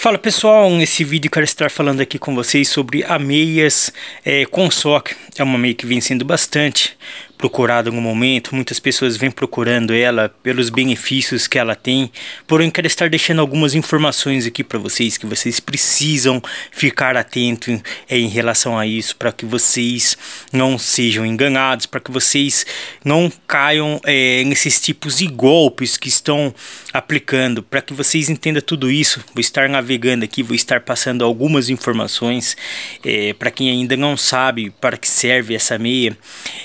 Fala pessoal, nesse vídeo quero estar falando aqui com vocês sobre ameias é, com sock. É uma meia que vem sendo bastante procurada no momento, muitas pessoas vêm procurando ela pelos benefícios que ela tem. Porém, quero estar deixando algumas informações aqui para vocês que vocês precisam ficar atento em é, relação a isso, para que vocês não sejam enganados, para que vocês não caiam é, nesses tipos de golpes que estão aplicando. Para que vocês entendam tudo isso, vou estar navegando aqui, vou estar passando algumas informações é, para quem ainda não sabe para que serve essa meia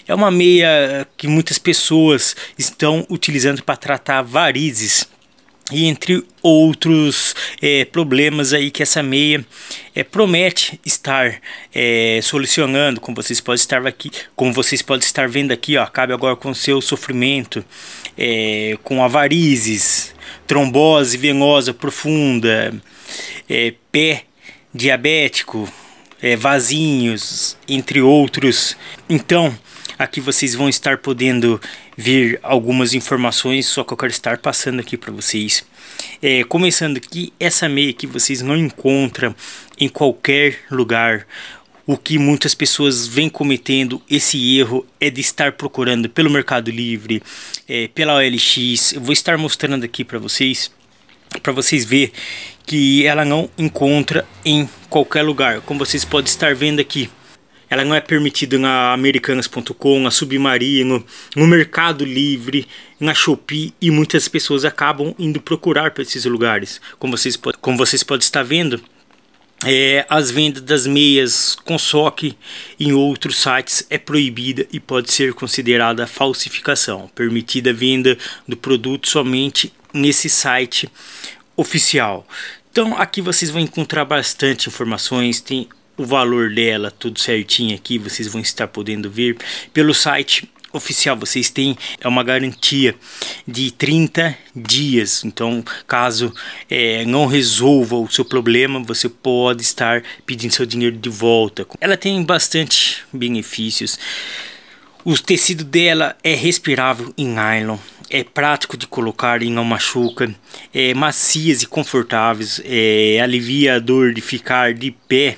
é uma meia que muitas pessoas estão utilizando para tratar varizes e entre outros é, problemas aí que essa meia é, promete estar é, solucionando, como vocês podem estar aqui, como vocês podem estar vendo aqui, ó, acabe agora com seu sofrimento, é, com avarizes, trombose venosa profunda, é, pé diabético, é, vasinhos, entre outros. Então, aqui vocês vão estar podendo ver algumas informações, só que eu quero estar passando aqui para vocês. É, começando que essa meia que vocês não encontram em qualquer lugar. O que muitas pessoas vêm cometendo esse erro é de estar procurando pelo Mercado Livre, é, pela OLX. Eu vou estar mostrando aqui para vocês, para vocês ver que ela não encontra em qualquer lugar, como vocês podem estar vendo aqui. Ela não é permitida na americanas.com, na Submarino, no Mercado Livre, na Shopee e muitas pessoas acabam indo procurar para esses lugares. Como vocês, como vocês podem estar vendo, é, as vendas das meias com soque em outros sites é proibida e pode ser considerada falsificação. Permitida a venda do produto somente nesse site oficial. Então aqui vocês vão encontrar bastante informações, tem o valor dela tudo certinho aqui, vocês vão estar podendo ver pelo site oficial vocês têm é uma garantia de 30 dias. Então, caso é, não resolva o seu problema, você pode estar pedindo seu dinheiro de volta. Ela tem bastante benefícios. O tecido dela é respirável em nylon, é prático de colocar em uma machuca, é macias e confortáveis, é, alivia a dor de ficar de pé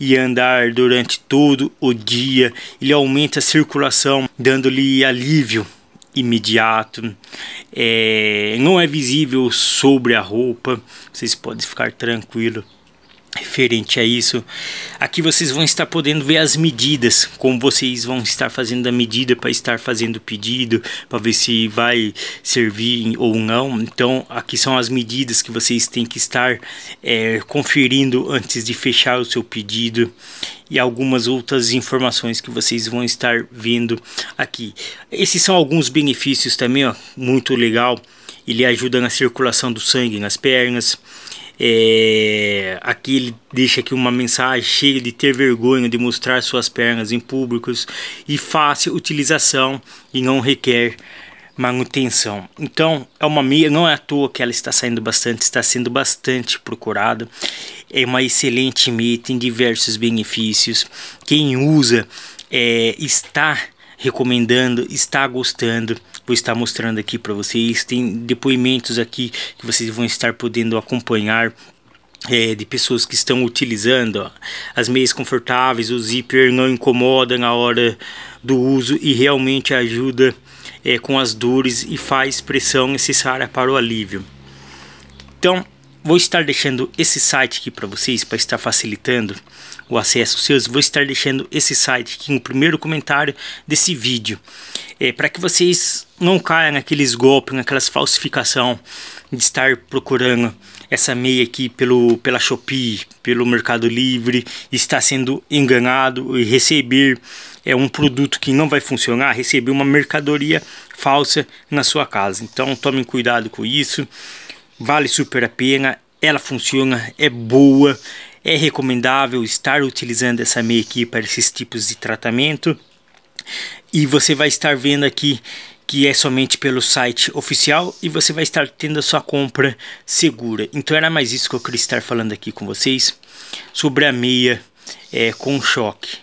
e andar durante todo o dia, ele aumenta a circulação, dando-lhe alívio imediato, é, não é visível sobre a roupa, vocês podem ficar tranquilo referente a isso. Aqui vocês vão estar podendo ver as medidas, como vocês vão estar fazendo a medida para estar fazendo o pedido, para ver se vai servir ou não. Então, aqui são as medidas que vocês têm que estar é, conferindo antes de fechar o seu pedido e algumas outras informações que vocês vão estar vendo aqui. Esses são alguns benefícios também, ó, muito legal. Ele ajuda na circulação do sangue nas pernas, é, aqui ele deixa aqui uma mensagem cheia de ter vergonha de mostrar suas pernas em públicos e fácil utilização e não requer manutenção. Então, é uma meia, não é à toa que ela está saindo bastante, está sendo bastante procurada. É uma excelente meia, tem diversos benefícios. Quem usa é, está recomendando, está gostando, vou estar mostrando aqui para vocês. Tem depoimentos aqui que vocês vão estar podendo acompanhar. É, de pessoas que estão utilizando ó, as meias confortáveis, o zíper não incomoda na hora do uso e realmente ajuda é, com as dores e faz pressão necessária para o alívio. Então, Vou estar deixando esse site aqui para vocês para estar facilitando o acesso seus. Vou estar deixando esse site aqui no primeiro comentário desse vídeo, é, para que vocês não caiam naqueles golpes, naquelas falsificação de estar procurando essa meia aqui pelo pela Shopee, pelo Mercado Livre, estar sendo enganado e receber é um produto que não vai funcionar, receber uma mercadoria falsa na sua casa. Então tomem cuidado com isso vale super a pena, ela funciona, é boa, é recomendável estar utilizando essa meia aqui para esses tipos de tratamento. E você vai estar vendo aqui que é somente pelo site oficial e você vai estar tendo a sua compra segura. Então era mais isso que eu queria estar falando aqui com vocês sobre a meia é, com choque.